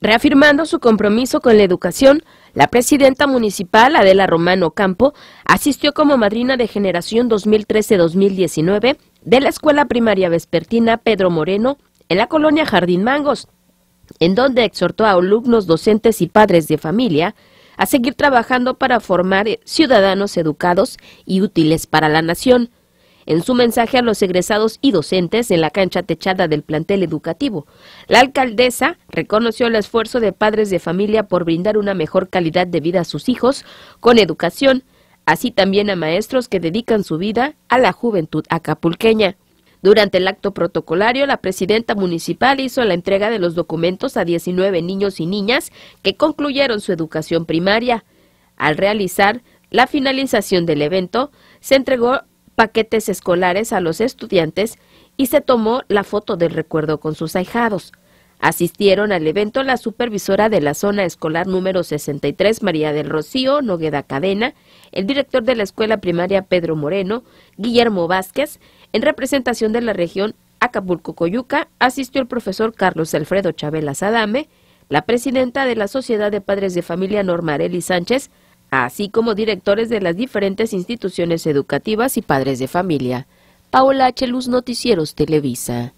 Reafirmando su compromiso con la educación, la presidenta municipal Adela Romano Campo asistió como madrina de generación 2013-2019 de la Escuela Primaria Vespertina Pedro Moreno en la colonia Jardín Mangos, en donde exhortó a alumnos, docentes y padres de familia a seguir trabajando para formar ciudadanos educados y útiles para la nación en su mensaje a los egresados y docentes en la cancha techada del plantel educativo. La alcaldesa reconoció el esfuerzo de padres de familia por brindar una mejor calidad de vida a sus hijos con educación, así también a maestros que dedican su vida a la juventud acapulqueña. Durante el acto protocolario, la presidenta municipal hizo la entrega de los documentos a 19 niños y niñas que concluyeron su educación primaria. Al realizar la finalización del evento, se entregó paquetes escolares a los estudiantes y se tomó la foto del recuerdo con sus ahijados. Asistieron al evento la supervisora de la zona escolar número 63, María del Rocío Nogueda Cadena, el director de la escuela primaria Pedro Moreno, Guillermo Vázquez, en representación de la región Acapulco Coyuca, asistió el profesor Carlos Alfredo Chabela Sadame, la presidenta de la Sociedad de Padres de Familia Norma Arely Sánchez, así como directores de las diferentes instituciones educativas y padres de familia. Paola H. Luz Noticieros Televisa.